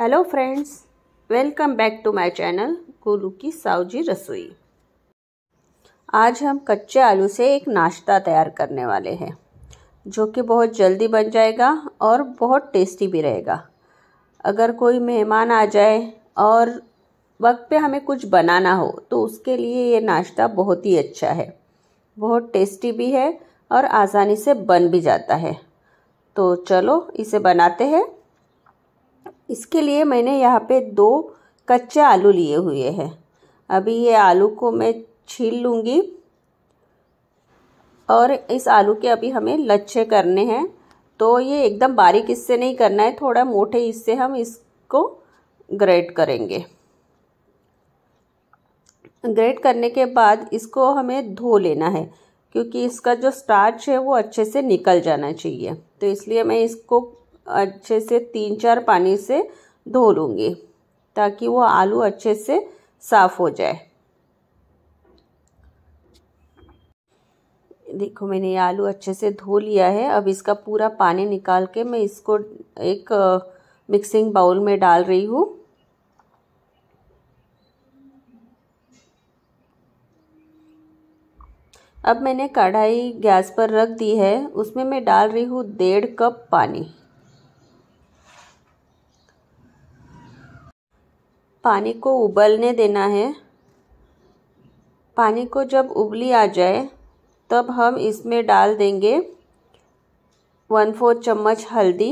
hello friends welcome back to my channel Golu की सावजी रसोई आज हम कच्चे आलू से एक नाश्ता तैयार करने वाले हैं जो कि बहुत जल्दी बन जाएगा और बहुत टेस्टी भी रहेगा अगर कोई मेहमान आ जाए और वक्त पे हमें कुछ बनाना हो तो उसके लिए ये नाश्ता बहुत ही अच्छा है बहुत टेस्टी भी है और आसानी से बन भी जाता है तो चलो इसे बनाते हैं इसके लिए मैंने यहाँ पे दो कच्चे आलू लिए हुए हैं अभी ये आलू को मैं छील लूँगी और इस आलू के अभी हमें लच्छे करने हैं तो ये एकदम बारीक इससे नहीं करना है थोड़ा मोटे इससे हम इसको ग्रेट करेंगे ग्रेट करने के बाद इसको हमें धो लेना है क्योंकि इसका जो स्टार्च है वो अच्छे से निकल जाना चाहिए तो इसलिए मैं इसको अच्छे से तीन चार पानी से धो लूँगी ताकि वो आलू अच्छे से साफ़ हो जाए देखो मैंने ये आलू अच्छे से धो लिया है अब इसका पूरा पानी निकाल के मैं इसको एक मिक्सिंग बाउल में डाल रही हूँ अब मैंने कढ़ाई गैस पर रख दी है उसमें मैं डाल रही हूँ डेढ़ कप पानी पानी को उबलने देना है पानी को जब उबली आ जाए तब हम इसमें डाल देंगे वन फोर्थ चम्मच हल्दी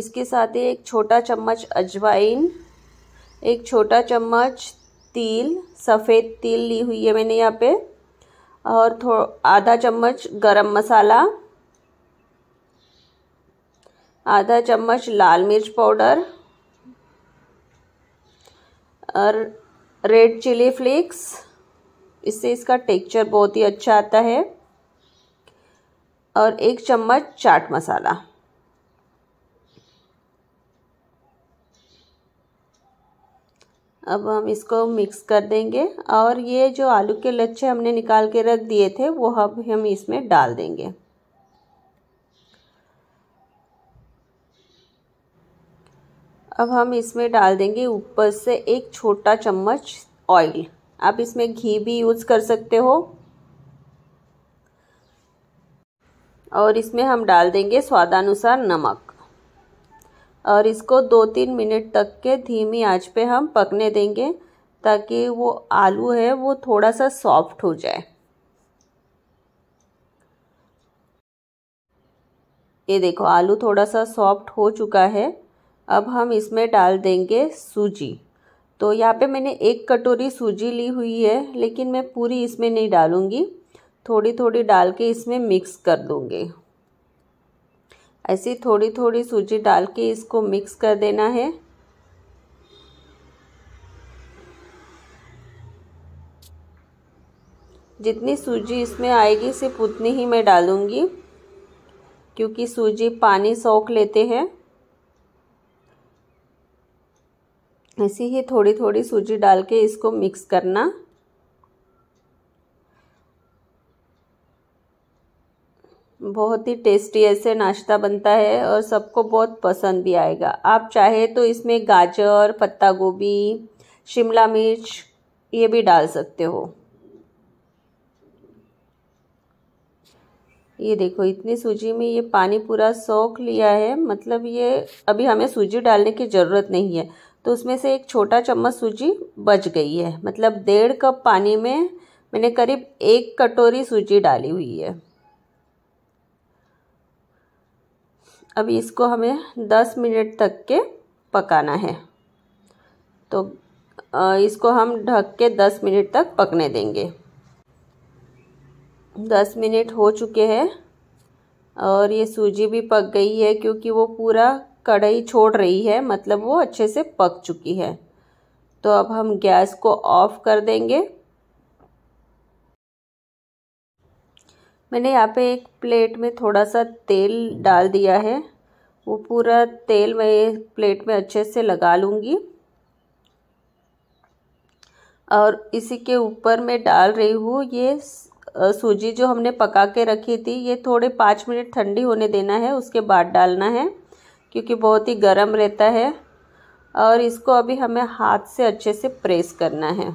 इसके साथ ही एक छोटा चम्मच अजवाइन एक छोटा चम्मच तिल सफ़ेद तिल ली हुई है मैंने यहाँ पे और थो आधा चम्मच गरम मसाला आधा चम्मच लाल मिर्च पाउडर और रेड चिली फ्लेक्स इससे इसका टेक्चर बहुत ही अच्छा आता है और एक चम्मच चाट मसाला अब हम इसको मिक्स कर देंगे और ये जो आलू के लच्छे हमने निकाल के रख दिए थे वो अब हम इसमें डाल देंगे अब हम इसमें डाल देंगे ऊपर से एक छोटा चम्मच ऑयल आप इसमें घी भी यूज़ कर सकते हो और इसमें हम डाल देंगे स्वादानुसार नमक और इसको दो तीन मिनट तक के धीमी आंच पे हम पकने देंगे ताकि वो आलू है वो थोड़ा सा सॉफ्ट हो जाए ये देखो आलू थोड़ा सा सॉफ्ट हो चुका है अब हम इसमें डाल देंगे सूजी तो यहाँ पे मैंने एक कटोरी सूजी ली हुई है लेकिन मैं पूरी इसमें नहीं डालूँगी थोड़ी थोड़ी डाल के इसमें मिक्स कर दूँगी ऐसी थोड़ी थोड़ी सूजी डाल के इसको मिक्स कर देना है जितनी सूजी इसमें आएगी सिर्फ उतनी ही मैं डालूँगी क्योंकि सूजी पानी सोख लेते हैं ऐसे ही थोड़ी थोड़ी सूजी डाल के इसको मिक्स करना बहुत ही टेस्टी ऐसे नाश्ता बनता है और सबको बहुत पसंद भी आएगा आप चाहे तो इसमें गाजर पत्ता गोभी शिमला मिर्च ये भी डाल सकते हो ये देखो इतनी सूजी में ये पानी पूरा सोख लिया है मतलब ये अभी हमें सूजी डालने की ज़रूरत नहीं है तो उसमें से एक छोटा चम्मच सूजी बच गई है मतलब डेढ़ कप पानी में मैंने करीब एक कटोरी सूजी डाली हुई है अब इसको हमें 10 मिनट तक के पकाना है तो इसको हम ढक के 10 मिनट तक पकने देंगे 10 मिनट हो चुके हैं और ये सूजी भी पक गई है क्योंकि वो पूरा कढ़ाई छोड़ रही है मतलब वो अच्छे से पक चुकी है तो अब हम गैस को ऑफ कर देंगे मैंने यहाँ पे एक प्लेट में थोड़ा सा तेल डाल दिया है वो पूरा तेल मैं प्लेट में अच्छे से लगा लूँगी और इसी के ऊपर मैं डाल रही हूँ ये सूजी जो हमने पका के रखी थी ये थोड़े पाँच मिनट ठंडी होने देना है उसके बाद डालना है क्योंकि बहुत ही गर्म रहता है और इसको अभी हमें हाथ से अच्छे से प्रेस करना है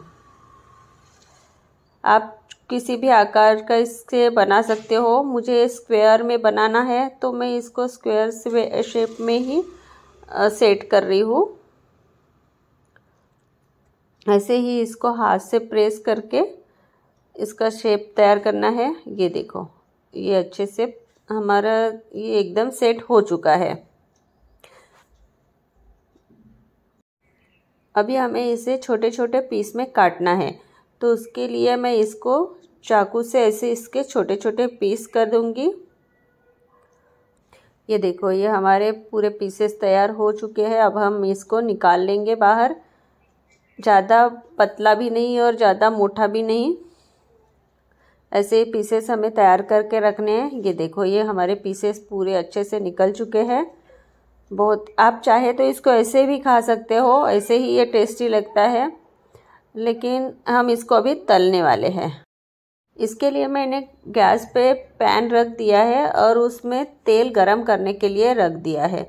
आप किसी भी आकार का इससे बना सकते हो मुझे स्क्वायर में बनाना है तो मैं इसको स्क्वायर शेप में ही सेट कर रही हूँ ऐसे ही इसको हाथ से प्रेस करके इसका शेप तैयार करना है ये देखो ये अच्छे से हमारा ये एकदम सेट हो चुका है अभी हमें इसे छोटे छोटे पीस में काटना है तो उसके लिए मैं इसको चाकू से ऐसे इसके छोटे छोटे पीस कर दूंगी ये देखो ये हमारे पूरे पीसेस तैयार हो चुके हैं अब हम इसको निकाल लेंगे बाहर ज़्यादा पतला भी नहीं और ज़्यादा मोटा भी नहीं ऐसे पीसेस हमें तैयार करके रखने हैं ये देखो ये हमारे पीसेस पूरे अच्छे से निकल चुके हैं बहुत आप चाहे तो इसको ऐसे भी खा सकते हो ऐसे ही ये टेस्टी लगता है लेकिन हम इसको अभी तलने वाले हैं इसके लिए मैंने गैस पे पैन रख दिया है और उसमें तेल गरम करने के लिए रख दिया है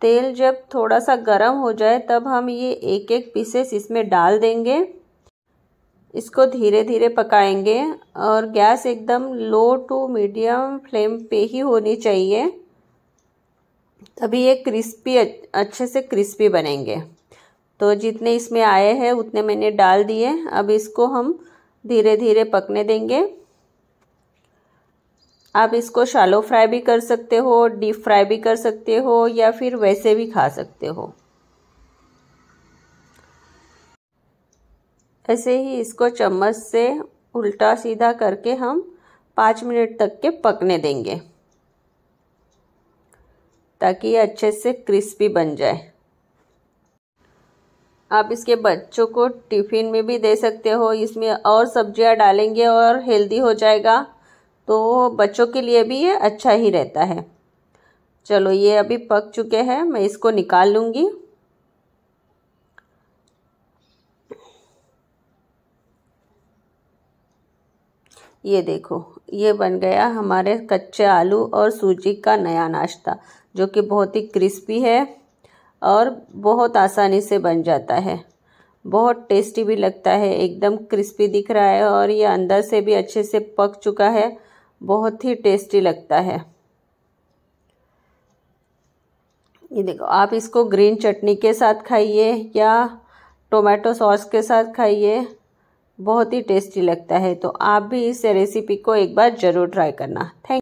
तेल जब थोड़ा सा गरम हो जाए तब हम ये एक एक पीसेस इसमें डाल देंगे इसको धीरे धीरे पकाएंगे और गैस एकदम लो टू मीडियम फ्लेम पे ही होनी चाहिए तभी ये क्रिस्पी अच्छे से क्रिस्पी बनेंगे तो जितने इसमें आए हैं उतने मैंने डाल दिए अब इसको हम धीरे धीरे पकने देंगे आप इसको शालो फ्राई भी कर सकते हो डीप फ्राई भी कर सकते हो या फिर वैसे भी खा सकते हो ऐसे ही इसको चम्मच से उल्टा सीधा करके हम पाँच मिनट तक के पकने देंगे ताकि ये अच्छे से क्रिस्पी बन जाए आप इसके बच्चों को टिफ़िन में भी दे सकते हो इसमें और सब्जियां डालेंगे और हेल्दी हो जाएगा तो बच्चों के लिए भी ये अच्छा ही रहता है चलो ये अभी पक चुके हैं मैं इसको निकाल लूँगी ये देखो ये बन गया हमारे कच्चे आलू और सूजी का नया नाश्ता जो कि बहुत ही क्रिस्पी है और बहुत आसानी से बन जाता है बहुत टेस्टी भी लगता है एकदम क्रिस्पी दिख रहा है और ये अंदर से भी अच्छे से पक चुका है बहुत ही टेस्टी लगता है ये देखो आप इसको ग्रीन चटनी के साथ खाइए या टोमेटो सॉस के साथ खाइए बहुत ही टेस्टी लगता है तो आप भी इस रेसिपी को एक बार ज़रूर ट्राई करना थैंक